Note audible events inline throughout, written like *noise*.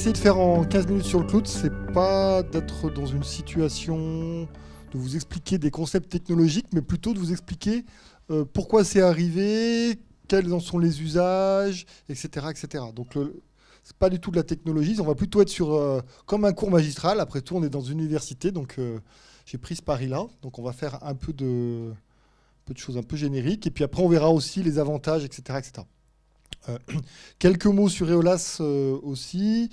essayer de faire en 15 minutes sur le cloud, c'est pas d'être dans une situation de vous expliquer des concepts technologiques, mais plutôt de vous expliquer euh, pourquoi c'est arrivé, quels en sont les usages, etc. etc. Donc, le, c'est pas du tout de la technologie, on va plutôt être sur euh, comme un cours magistral. Après tout, on est dans une université, donc euh, j'ai pris ce pari-là. Donc, on va faire un peu de, un peu de choses un peu génériques, et puis après, on verra aussi les avantages, etc. etc. Euh, *clears throat* quelques mots sur Eolas euh, aussi.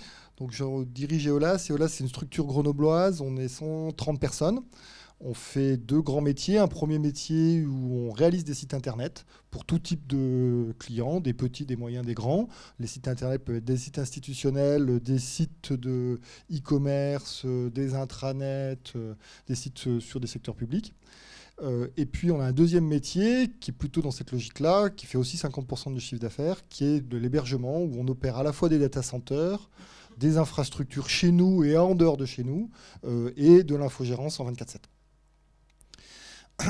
je dirige Eolas. Eolas, c'est une structure grenobloise. On est 130 personnes. On fait deux grands métiers. Un premier métier où on réalise des sites internet pour tout type de clients, des petits, des moyens, des grands. Les sites internet peuvent être des sites institutionnels, des sites de e-commerce, euh, des intranets, des sites sur des secteurs publics. Euh, et puis on a un deuxième métier qui est plutôt dans cette logique-là, qui fait aussi 50% du chiffre d'affaires, qui est de l'hébergement, où on opère à la fois des data centers, des infrastructures chez nous et en dehors de chez nous, euh, et de l'infogérance en 24-7.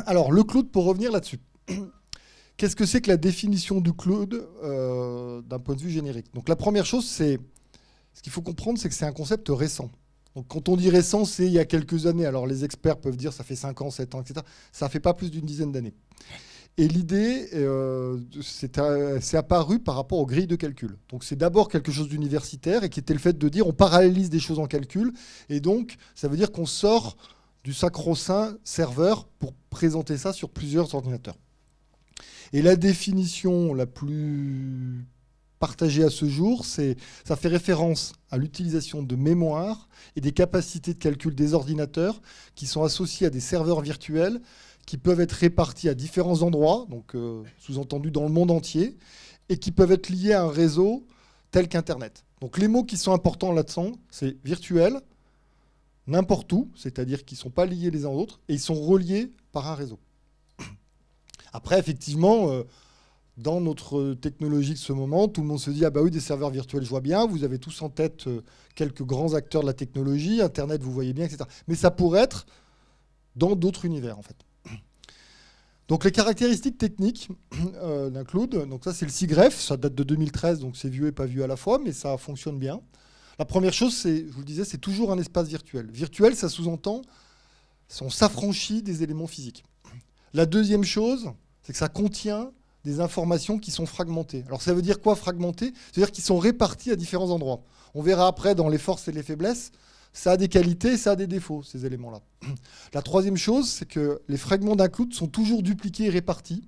Alors le cloud, pour revenir là-dessus. *clears throat* Qu'est-ce que c'est que la définition du cloud euh, d'un point de vue générique Donc la première chose, c'est ce qu'il faut comprendre, c'est que c'est un concept récent quand on dit récent, c'est il y a quelques années. Alors les experts peuvent dire ça fait 5 ans, 7 ans, etc. Ça ne fait pas plus d'une dizaine d'années. Et l'idée, euh, c'est apparu par rapport aux grilles de calcul. Donc c'est d'abord quelque chose d'universitaire et qui était le fait de dire on parallélise des choses en calcul. Et donc ça veut dire qu'on sort du sacro-saint serveur pour présenter ça sur plusieurs ordinateurs. Et la définition la plus partagé à ce jour, ça fait référence à l'utilisation de mémoire et des capacités de calcul des ordinateurs qui sont associés à des serveurs virtuels qui peuvent être répartis à différents endroits, donc euh, sous-entendu dans le monde entier, et qui peuvent être liés à un réseau tel qu'Internet. Donc les mots qui sont importants là-dedans, c'est virtuel, n'importe où, c'est-à-dire qu'ils ne sont pas liés les uns aux autres, et ils sont reliés par un réseau. Après, effectivement, euh, dans notre technologie de ce moment, tout le monde se dit Ah, bah oui, des serveurs virtuels, je vois bien. Vous avez tous en tête euh, quelques grands acteurs de la technologie, Internet, vous voyez bien, etc. Mais ça pourrait être dans d'autres univers, en fait. Donc, les caractéristiques techniques *clears throat* euh, d'un cloud, donc ça, c'est le SIGREF, ça date de 2013, donc c'est vieux et pas vieux à la fois, mais ça fonctionne bien. La première chose, c'est, je vous le disais, c'est toujours un espace virtuel. Virtuel, ça sous-entend, on s'affranchit des éléments physiques. La deuxième chose, c'est que ça contient des informations qui sont fragmentées. Alors ça veut dire quoi fragmenter C'est-à-dire qu'ils sont répartis à différents endroits. On verra après dans les forces et les faiblesses, ça a des qualités, ça a des défauts, ces éléments-là. *clears throat* La troisième chose, c'est que les fragments d'un coût sont toujours dupliqués et répartis.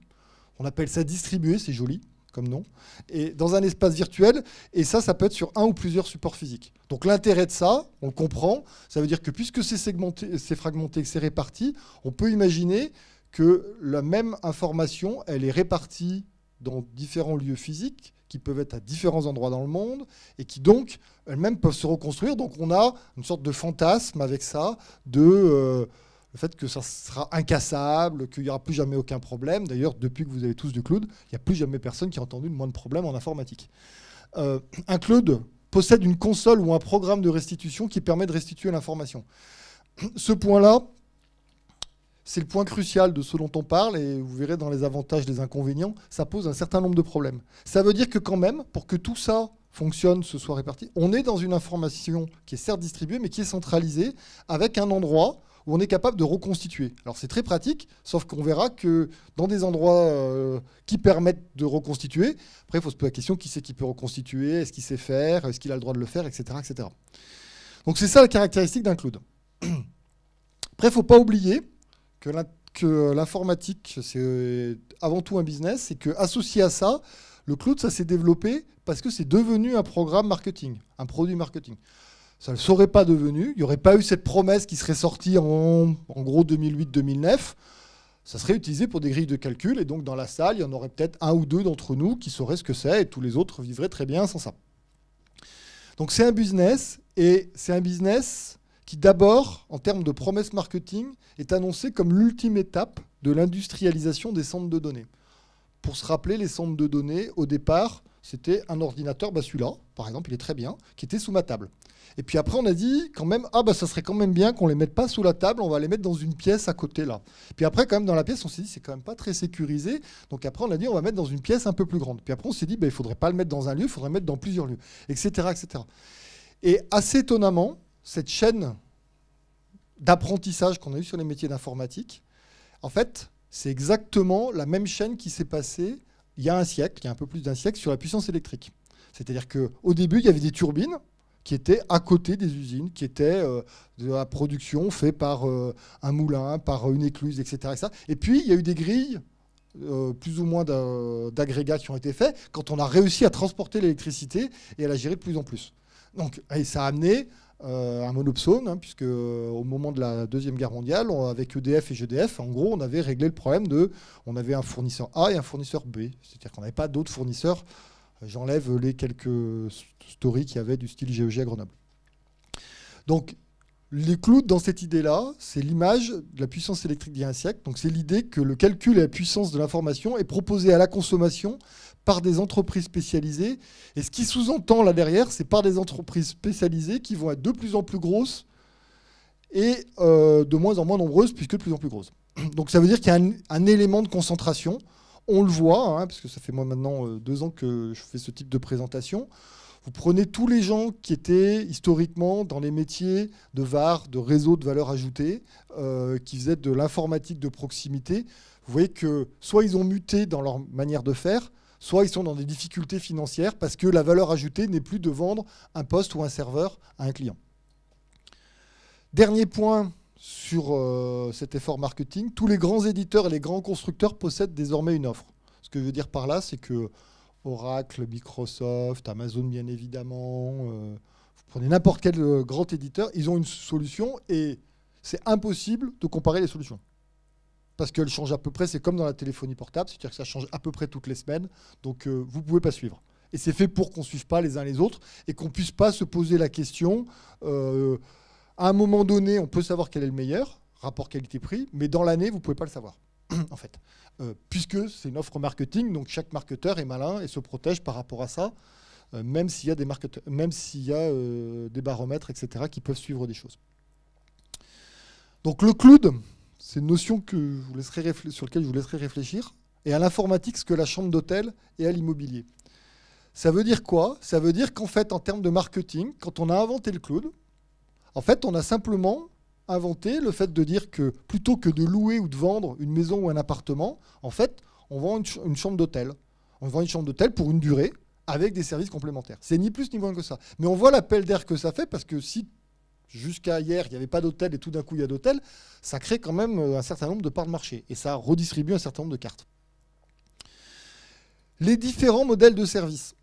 On appelle ça distribué, c'est joli comme nom, et dans un espace virtuel, et ça, ça peut être sur un ou plusieurs supports physiques. Donc l'intérêt de ça, on le comprend, ça veut dire que puisque c'est segmenté, c'est fragmenté, c'est réparti, on peut imaginer que la même information, elle est répartie dans différents lieux physiques qui peuvent être à différents endroits dans le monde et qui donc elles-mêmes peuvent se reconstruire. Donc on a une sorte de fantasme avec ça, de euh, le fait que ça sera incassable, qu'il n'y aura plus jamais aucun problème. D'ailleurs, depuis que vous avez tous du cloud, il n'y a plus jamais personne qui a entendu le moins de problèmes en informatique. Euh, un cloud possède une console ou un programme de restitution qui permet de restituer l'information. Ce point-là, c'est le point crucial de ce dont on parle, et vous verrez dans les avantages, les inconvénients, ça pose un certain nombre de problèmes. Ça veut dire que quand même, pour que tout ça fonctionne, ce soit réparti, on est dans une information qui est certes distribuée, mais qui est centralisée, avec un endroit où on est capable de reconstituer. Alors c'est très pratique, sauf qu'on verra que dans des endroits euh, qui permettent de reconstituer, après il faut se poser la question qui c'est qui peut reconstituer, est-ce qu'il sait faire, est-ce qu'il a le droit de le faire, etc. etc. Donc c'est ça la caractéristique d'un cloud. *clears throat* Après, il ne faut pas oublier que l'informatique, c'est euh, avant tout un business, et que associé à ça, le cloud, ça s'est développé parce que c'est devenu un programme marketing, un produit marketing. Ça ne serait pas devenu, il n'y aurait pas eu cette promesse qui serait sortie en, en gros 2008-2009. Ça serait utilisé pour des grilles de calcul, et donc dans la salle, il y en aurait peut-être un ou deux d'entre nous qui sauraient ce que c'est, et tous les autres vivraient très bien sans ça. Donc c'est un business, et c'est un business qui d'abord, en termes de promesse marketing, est annoncé comme l'ultime étape de l'industrialisation des centres de données. Pour se rappeler, les centres de données, au départ, c'était un ordinateur, bah, celui-là, par exemple, il est très bien, qui était sous ma table. Et puis après, on a dit quand même, ah bah ça serait quand même bien qu'on les mette pas sous la table, on va les mettre dans une pièce à côté là. Puis après, quand même, dans la pièce, on s'est dit, c'est quand même pas très sécurisé. Donc après, on a dit, on va mettre dans une pièce un peu plus grande. Puis après, on s'est dit, il bah, il faudrait pas le mettre dans un lieu, il faudrait le mettre dans plusieurs lieux, etc. etc. Et assez étonnamment, cette chaîne d'apprentissage qu'on a eue sur les métiers d'informatique, en fait, c'est exactement la même chaîne qui s'est passée il y a un siècle, il y a un peu plus d'un siècle, sur la puissance électrique. C'est-à-dire qu'au début, il y avait des turbines qui étaient à côté des usines, qui étaient euh, de la production faite par euh, un moulin, par une écluse, etc. Et puis, il y a eu des grilles euh, plus ou moins d'agrégats qui ont été faits quand on a réussi à transporter l'électricité et à la gérer de plus en plus. Donc, ça a amené euh, un monopsone, hein, puisque euh, au moment de la Deuxième Guerre mondiale, avec EDF et GDF, en gros, on avait réglé le problème de. On avait un fournisseur A et un fournisseur B. C'est-à-dire qu'on n'avait pas d'autres fournisseurs. Euh, j'enlève les quelques stories qui avaient du style GEG e à Grenoble. Donc, les clous dans cette idée-là, c'est l'image de la puissance électrique d'il y a un siècle. Donc c'est l'idée que le calcul et la puissance de l'information est proposé à la consommation par des entreprises spécialisées. Et ce qui sous-entend là derrière, c'est par des entreprises spécialisées qui vont être de plus en plus grosses et euh, de moins en moins nombreuses, puisque de plus en plus grosses. *clears throat* Donc ça veut dire qu'il y a un, élément de concentration. On le voit, hein, parce que ça fait moi maintenant euh, deux ans que je fais ce type de présentation. Vous prenez tous les gens qui étaient historiquement dans les métiers de VAR, de réseau de valeur ajoutée, euh, qui faisaient de l'informatique de proximité. Vous voyez que soit ils ont muté dans leur manière de faire, soit ils sont dans des difficultés financières parce que la valeur ajoutée n'est plus de vendre un poste ou un serveur à un client. Dernier point sur euh, cet effort marketing, tous les grands éditeurs et les grands constructeurs possèdent désormais une offre. Ce que je veux dire par là, c'est que Oracle, Microsoft, Amazon bien évidemment. Euh, vous prenez n'importe quel euh, grand éditeur, ils ont une solution et c'est impossible de comparer les solutions. Parce qu'elles changent à peu près, c'est comme dans la téléphonie portable, c'est-à-dire que ça change à peu près toutes les semaines, donc euh, vous ne pouvez pas suivre. Et c'est fait pour qu'on ne suive pas les uns les autres et qu'on ne puisse pas se poser la question. à un moment donné, on peut savoir quel est le meilleur, rapport qualité-prix, mais dans l'année, vous ne pouvez pas le savoir en fait, euh, puisque c'est une offre marketing, donc chaque marketeur est malin et se protège par rapport à ça, euh, même s'il y a, des, même y a euh, des baromètres, etc., qui peuvent suivre des choses. Donc le cloud, c'est une notion que je vous laisserai sur laquelle je vous laisserai réfléchir, et à l'informatique, ce que la chambre d'hôtel et à l'immobilier. Ça veut dire quoi Ça veut dire qu'en fait, en termes de marketing, quand on a inventé le cloud, en fait, on a simplement inventé le fait de dire que plutôt que de louer ou de vendre une maison ou un appartement, en fait, on vend une, chambre d'hôtel. On vend une chambre d'hôtel pour une durée avec des services complémentaires. C'est ni plus ni moins que ça. Mais on voit l'appel d'air que ça fait parce que si jusqu'à hier, il n'y avait pas d'hôtel et tout d'un coup il y a d'hôtel, ça crée quand même euh, un certain nombre de parts de marché et ça redistribue un certain nombre de cartes. Les différents modèles de services.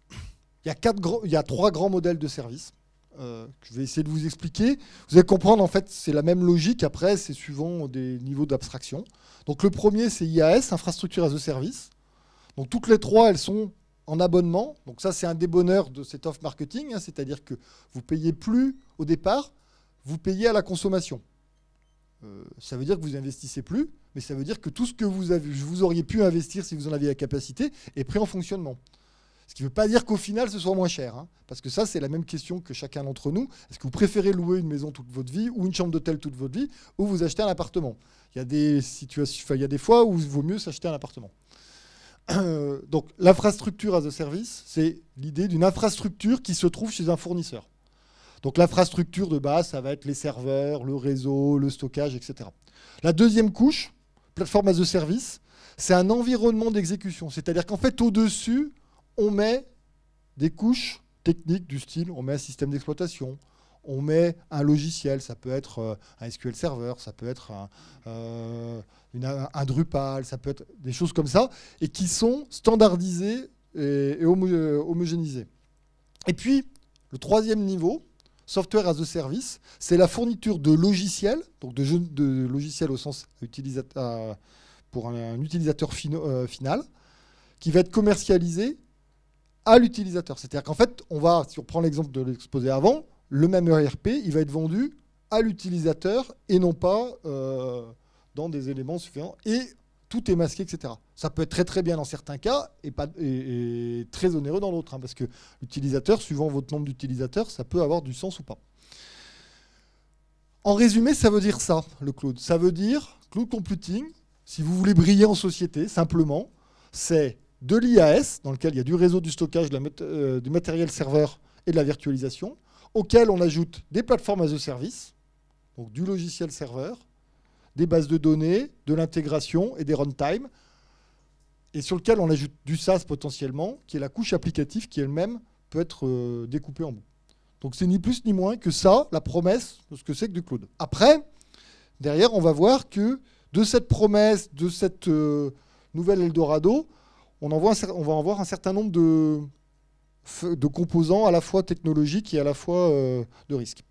Il y a, quatre, il y a trois grands modèles de services. Euh, je vais essayer de vous expliquer. Vous allez comprendre, en fait, c'est la même logique. Après, c'est suivant des niveaux d'abstraction. Donc le premier, c'est IAS, Infrastructure as a Service. Donc toutes les trois, elles sont en abonnement. Donc ça, c'est un des bonheurs de cet off marketing, hein. c'est-à-dire que vous payez plus au départ, vous payez à la consommation. Euh, ça veut dire que vous investissez plus, mais ça veut dire que tout ce que vous, vous auriez pu investir si vous en aviez la capacité est pris en fonctionnement. Ce qui ne veut pas dire qu'au final, ce soit moins cher. Hein. parce que ça, c'est la même question que chacun d'entre nous. Est-ce que vous préférez louer une maison toute votre vie ou une chambre d'hôtel toute votre vie ou vous achetez un appartement Il y a des situations, il y des fois où il vaut mieux s'acheter un appartement. Euh, donc l'infrastructure as a service, c'est l'idée d'une infrastructure qui se trouve chez un fournisseur. Donc l'infrastructure de base, ça va être les serveurs, le réseau, le stockage, etc. La deuxième couche, plateforme as a service, c'est un environnement d'exécution. C'est-à-dire qu'en fait, au-dessus, on met des couches techniques du style, on met un système d'exploitation, on met un logiciel, ça peut être euh, un SQL Server, ça peut être euh, un, Drupal, ça peut être des choses comme ça, et qui sont standardisées et, euh, homogénisées. Et puis, le troisième niveau, Software as a Service, c'est la fourniture de logiciels, donc de, logiciels au sens pour un, utilisateur final, qui va être commercialisé à l'utilisateur. C'est-à-dire qu'en fait, on va, si on prend l'exemple de l'exposé avant, le même ERP, il va être vendu à l'utilisateur et non pas euh, dans des éléments suffisants. Et tout est masqué, etc. Ça peut être très très bien dans certains cas et, pas, et, très onéreux dans d'autres, hein, parce que l'utilisateur, suivant votre nombre d'utilisateurs, ça peut avoir du sens ou pas. En résumé, ça veut dire ça, le cloud. Ça veut dire cloud computing, si vous voulez briller en société, simplement, c'est de l'IAS, dans lequel il y a du réseau, du stockage, euh, du matériel serveur et de la virtualisation, auquel on ajoute des plateformes as a service, donc du logiciel serveur, des bases de données, de l'intégration et des runtime, et sur lequel on ajoute du SaaS potentiellement, qui est la couche applicative qui elle-même peut être euh, découpée en bout. Donc c'est ni plus ni moins que ça, la promesse de ce que c'est que du cloud. Après, derrière, on va voir que de cette promesse, de cette euh, nouvelle Eldorado, on, va en voir un certain nombre de, composants à la fois technologiques et à la fois euh, de risques.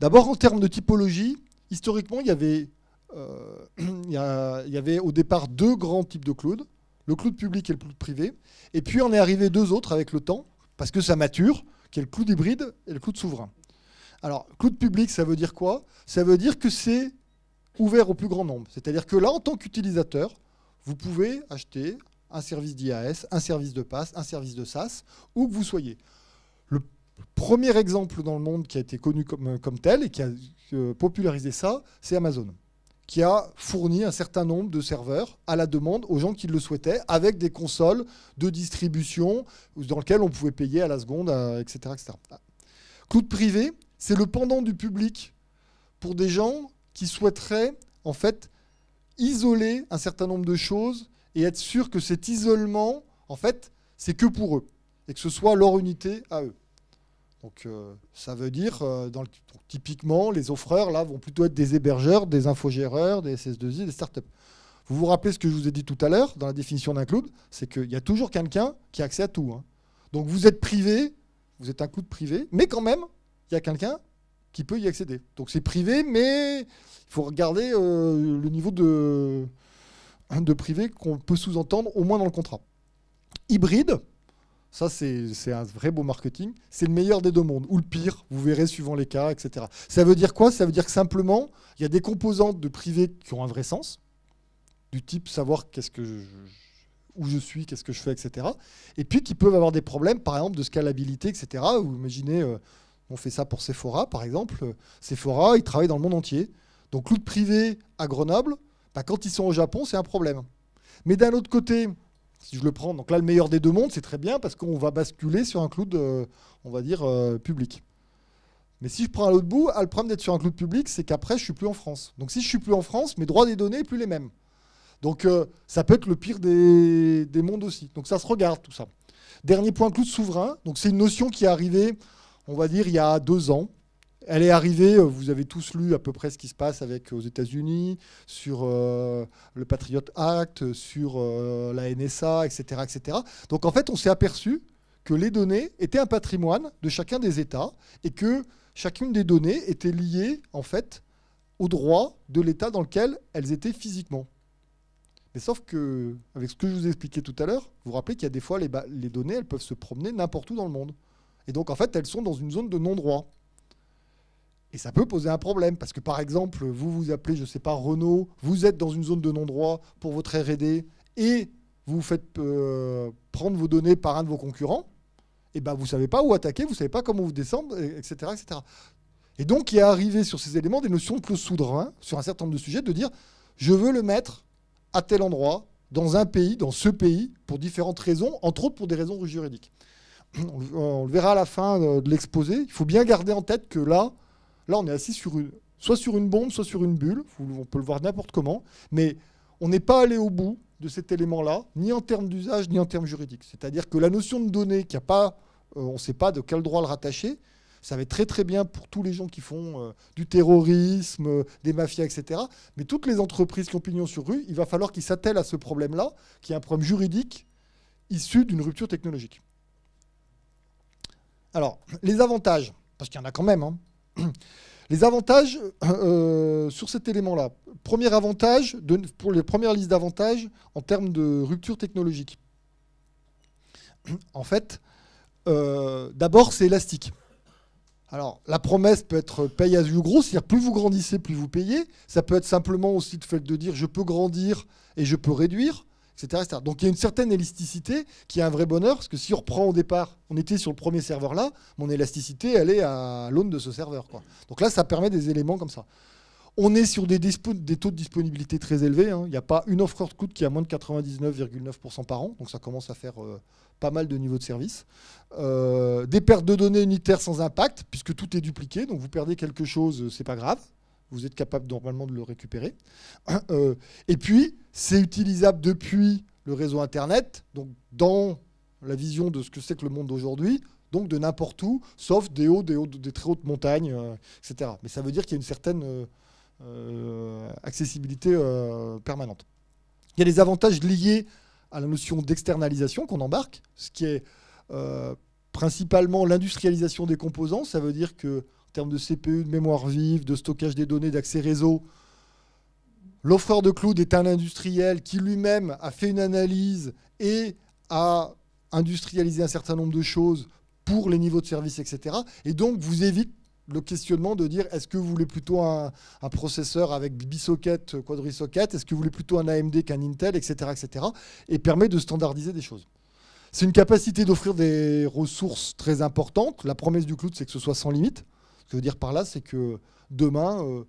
D'abord, en termes de typologie, historiquement, il y, avait, euh, *clears throat* avait au départ deux grands types de cloud, le cloud public et le cloud privé. Et puis, on est arrivé deux autres avec le temps, parce que ça mature, qui est le cloud hybride et le cloud souverain. Alors, cloud public, ça veut dire quoi Ça veut dire que c'est ouvert au plus grand nombre. C'est-à-dire que là, en tant qu'utilisateur, vous pouvez acheter un service d'IAS, un service de passe, un service de SaaS, où que vous soyez. Le premier exemple dans le monde qui a été connu comme, euh, tel et qui a euh, popularisé ça, c'est Amazon, qui a fourni un certain nombre de serveurs à la demande aux gens qui le souhaitaient, avec des consoles de distribution dans lesquelles on pouvait payer à la seconde, etc., euh, etc. Ah. Cloud privé, c'est le pendant du public pour des gens qui souhaiteraient en fait isoler un certain nombre de choses et être sûr que cet isolement, en fait, c'est que pour eux, et que ce soit leur unité à eux. Donc euh, ça veut dire, euh, typiquement, les offreurs, là, vont plutôt être des hébergeurs, des infogéreurs, des SS2I, des startups. Vous vous rappelez ce que je vous ai dit tout à l'heure dans la définition d'un cloud, c'est qu'il y a toujours quelqu'un qui a accès à tout. Hein. Donc vous êtes privé, vous êtes un cloud privé, mais quand même, il y a quelqu'un qui peut y accéder. Donc c'est privé, mais il faut regarder euh, le niveau de, Hein, de privé qu'on peut sous-entendre au moins dans le contrat. Hybride, ça, c'est un vrai beau marketing. C'est le meilleur des deux mondes, ou le pire, vous verrez suivant les cas, etc. Ça veut dire quoi Ça veut dire que simplement, il y a des composantes de privé qui ont un vrai sens, du type savoir qu'est-ce que où je suis, qu'est-ce que je fais, etc. Et puis qui peuvent avoir des problèmes, par exemple, de scalabilité, etc. Vous imaginez, euh, on fait ça pour Sephora, par exemple. Euh, Sephora, ils travaillent dans le monde entier. Donc, l'outre privé à Grenoble, bah, quand ils sont au Japon, c'est un problème. Mais d'un autre côté, si je le prends, donc là, le meilleur des deux mondes, c'est très bien parce qu'on va basculer sur un cloud, euh, on va dire, euh, public. Mais si je prends à l'autre bout, ah, le problème d'être sur un cloud public, c'est qu'après, je suis plus en France. Donc si je suis plus en France, mes droits des données plus les mêmes. Donc euh, ça peut être le pire des, des, mondes aussi. Donc ça se regarde tout ça. Dernier point, cloud souverain. Donc c'est une notion qui est arrivée, on va dire, il y a deux ans. Elle est arrivée, euh, vous avez tous lu à peu près ce qui se passe avec aux États-Unis, sur euh, le Patriot Act, sur euh, la NSA, etc., etc. Donc en fait, on s'est aperçu que les données étaient un patrimoine de chacun des États et que chacune des données était liée en fait au droit de l'État dans lequel elles étaient physiquement. Mais sauf que, avec ce que je vous expliquais tout à l'heure, vous vous rappelez qu'il y a des fois, les données, elles peuvent se promener n'importe où dans le monde. Et donc, en fait, elles sont dans une zone de non-droit. Et ça peut poser un problème, parce que par exemple, vous vous appelez, je ne sais pas, Renault, vous êtes dans une zone de non-droit pour votre RD, et vous faites euh, prendre vos données par un de vos concurrents, et eh ben vous ne savez pas où attaquer, vous ne savez pas comment vous descendre, etc., etc. Et donc, il est arrivé sur ces éléments des notions de clause souverain, sur un certain nombre de sujets, de dire, je veux le mettre à tel endroit, dans un pays, dans ce pays, pour différentes raisons, entre autres pour des raisons juridiques. on le verra à la fin euh, de l'exposé. Il faut bien garder en tête que là, Là, on est assis sur une, soit sur une bombe, soit sur une bulle. On peut le voir n'importe comment. Mais on n'est pas allé au bout de cet élément-là, ni en termes d'usage, ni en termes juridiques. C'est-à-dire que la notion de données, qui a pas, euh, on ne sait pas de quel droit le rattacher, ça va être très très bien pour tous les gens qui font euh, du terrorisme, euh, des mafias, etc. Mais toutes les entreprises qui ont pignon sur rue, il va falloir qu'ils s'attellent à ce problème-là, qui est un problème juridique issu d'une rupture technologique. Alors, les avantages, parce qu'il y en a quand même. Hein. *clears throat* Les avantages euh, euh, sur cet élément-là. Premier avantage, pour les premières listes d'avantages en termes de rupture technologique. En fait, euh, d'abord, c'est élastique. Alors, la promesse peut être paye as you grow, c'est-à-dire plus vous grandissez, plus vous payez. Ça peut être simplement aussi le fait de dire je peux grandir et je peux réduire. Donc il y a une certaine élasticité qui est un vrai bonheur, parce que si on reprend au départ, on était sur le premier serveur là, mon élasticité, elle est à l'aune de ce serveur. Donc là, ça permet des éléments comme ça. On est sur des, taux de disponibilité très élevés. Hein. Il n'y a pas une offre de coût qui a moins de 99,9% par an. Donc ça commence à faire euh, pas mal de niveaux de service. Euh, des pertes de données unitaires sans impact, puisque tout est dupliqué. Donc vous perdez quelque chose, euh, c'est pas grave vous êtes capable normalement de le récupérer. *clears throat* Euh, et puis, c'est utilisable depuis le réseau Internet, donc dans la vision de ce que c'est que le monde d'aujourd'hui, donc de n'importe où, sauf des hauts, des, des très hautes montagnes, euh, etc. Mais ça veut dire qu'il y a une certaine euh, accessibilité permanente. Il y a des avantages liés à la notion d'externalisation qu'on embarque, ce qui est principalement l'industrialisation des composants. Ça veut dire que en termes de CPU, de mémoire vive, de stockage des données, d'accès réseau. L'offreur de cloud est un industriel qui lui-même a fait une analyse et a industrialisé un certain nombre de choses pour les niveaux de service, etc. Et donc, vous évite le questionnement de dire est-ce que vous voulez plutôt un, processeur avec bisocket, quadrisocket, est-ce que vous voulez plutôt un AMD qu'un Intel, etc., etc. Et permet de standardiser des choses. C'est une capacité d'offrir des ressources très importantes. La promesse du cloud, c'est que ce soit sans limite. Ce que je veux dire par là, c'est que demain, euh,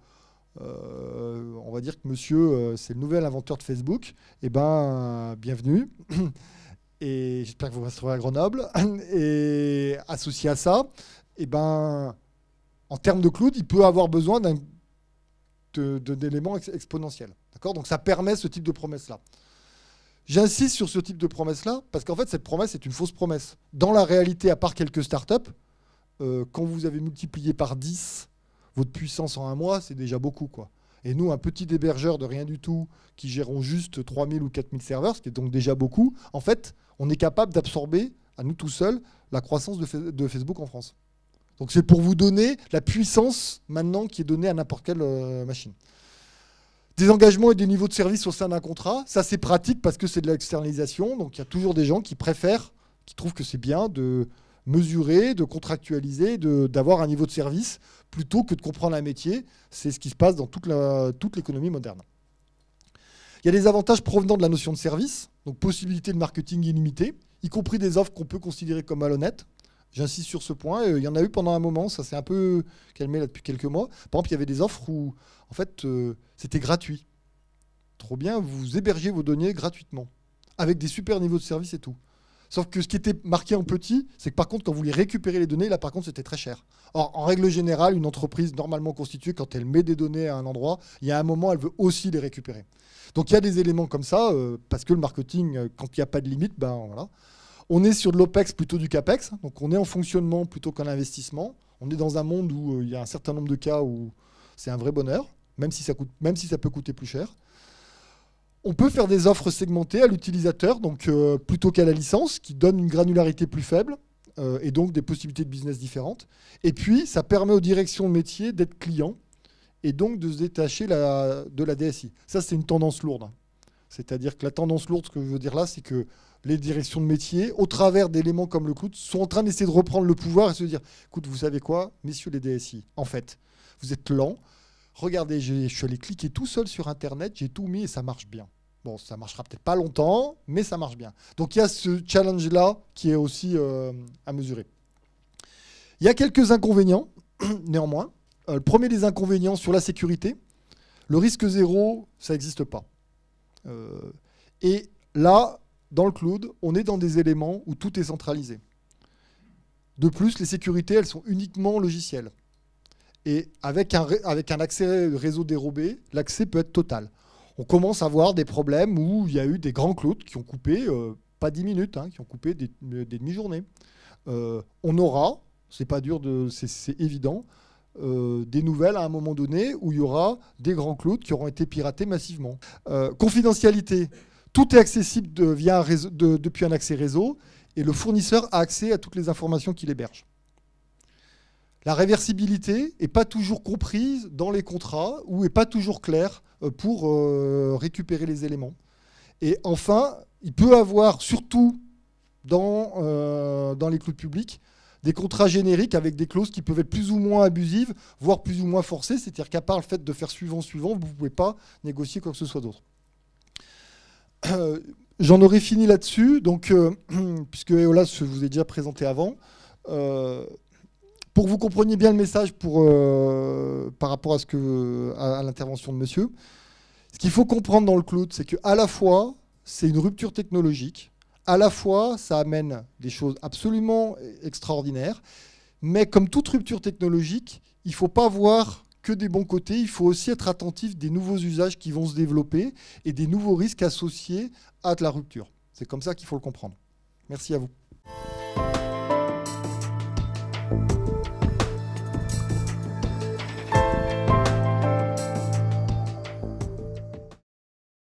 euh, on va dire que monsieur, euh, c'est le nouvel inventeur de Facebook. Eh ben, bienvenue. *clears throat* Et j'espère que vous resterez à Grenoble. *clears throat* Et associé à ça, eh ben, en termes de cloud, il peut avoir besoin d'un d'éléments exponentiels. Donc ça permet ce type de promesse-là. J'insiste sur ce type de promesse-là parce qu'en fait, cette promesse est une fausse promesse. Dans la réalité, à part quelques startups, euh, quand vous avez multiplié par 10 votre puissance en un mois, c'est déjà beaucoup. quoi. Et nous, un petit hébergeur de rien du tout, qui gérons juste 3000 ou 4000 serveurs, ce qui est donc déjà beaucoup, en fait, on est capable d'absorber, à nous tout seuls, la croissance de, Facebook en France. Donc c'est pour vous donner la puissance maintenant qui est donnée à n'importe quelle euh, machine. Des engagements et des niveaux de service au sein d'un contrat, ça c'est pratique parce que c'est de l'externalisation, donc il y a toujours des gens qui préfèrent, qui trouvent que c'est bien de, mesurer, de contractualiser, d'avoir un niveau de service plutôt que de comprendre un métier. C'est ce qui se passe dans toute l'économie toute moderne. Il y a des avantages provenant de la notion de service, donc possibilité de marketing illimité, y compris des offres qu'on peut considérer comme malhonnêtes. J'insiste sur ce point. Euh, il y en a eu pendant un moment, ça s'est un peu calmé là depuis quelques mois. Par exemple, il y avait des offres où, en fait, euh, c'était gratuit. Trop bien, vous hébergez vos données gratuitement, avec des super niveaux de service et tout. Sauf que ce qui était marqué en petit, c'est que par contre, quand vous voulez récupérer les données, là par contre, c'était très cher. Or, en règle générale, une entreprise normalement constituée, quand elle met des données à un endroit, il y a un moment, elle veut aussi les récupérer. Donc il y a des éléments comme ça, euh, parce que le marketing, euh, quand il n'y a pas de limite, ben, On est sur de l'OPEX plutôt du CAPEX, donc on est en fonctionnement plutôt qu'en investissement. On est dans un monde où euh, il y a un certain nombre de cas où c'est un vrai bonheur, même si ça, coûte, même si ça peut coûter plus cher. On peut faire des offres segmentées à l'utilisateur, donc euh, plutôt qu'à la licence, qui donne une granularité plus faible euh, et donc des possibilités de business différentes. Et puis, ça permet aux directions de métier d'être clients et donc de se détacher de la DSI. Ça, c'est une tendance lourde. C'est-à-dire que la tendance lourde, ce que je veux dire là, c'est que les directions de métier, au travers d'éléments comme le coût, sont en train d'essayer de reprendre le pouvoir et se dire écoute, vous savez quoi, messieurs les DSI, en fait, vous êtes lents. Regardez, je suis allé cliquer tout seul sur Internet, j'ai tout mis et ça marche bien. Bon, ça marchera peut-être pas longtemps, mais ça marche bien. Donc il y a ce challenge-là qui est aussi euh, à mesurer. Il y a quelques inconvénients, *clears throat* néanmoins. Euh, le premier des inconvénients sur la sécurité, le risque zéro, ça n'existe pas. Euh, et là, dans le cloud, on est dans des éléments où tout est centralisé. De plus, les sécurités, elles sont uniquement logicielles. Et avec un, avec un accès réseau dérobé, l'accès peut être total on commence à voir des problèmes où il y a eu des grands cloutes qui ont coupé, euh, pas 10 minutes, hein, qui ont coupé des, euh, demi-journées. Euh, on aura, c'est pas dur, de, c'est évident, des nouvelles à un moment donné où il y aura des grands cloutes qui auront été piratés massivement. confidentialité, tout est accessible depuis un accès réseau et le fournisseur a accès à toutes les informations qu'il héberge. La réversibilité n'est pas toujours comprise dans les contrats ou n'est pas toujours claire euh, pour euh, récupérer les éléments. Et enfin, il peut avoir, surtout dans, euh, dans les clous publics, des contrats génériques avec des clauses qui peuvent être plus ou moins abusives, voire plus ou moins forcées, c'est-à-dire qu'à part le fait de faire suivant, suivant, vous ne pouvez pas négocier quoi que ce soit d'autre. J'en aurais fini là-dessus, donc *clears throat* puisque Eolas je vous ai déjà présenté avant pour que vous compreniez bien le message euh, par rapport à, ce que, à, l'intervention de monsieur, ce qu'il faut comprendre dans le cloud, c'est qu'à la fois, c'est une rupture technologique, à la fois, ça amène des choses absolument extraordinaires, mais comme toute rupture technologique, il ne faut pas voir que des bons côtés, il faut aussi être attentif des nouveaux usages qui vont se développer et des nouveaux risques associés à la rupture. C'est comme ça qu'il faut le comprendre. Merci à vous.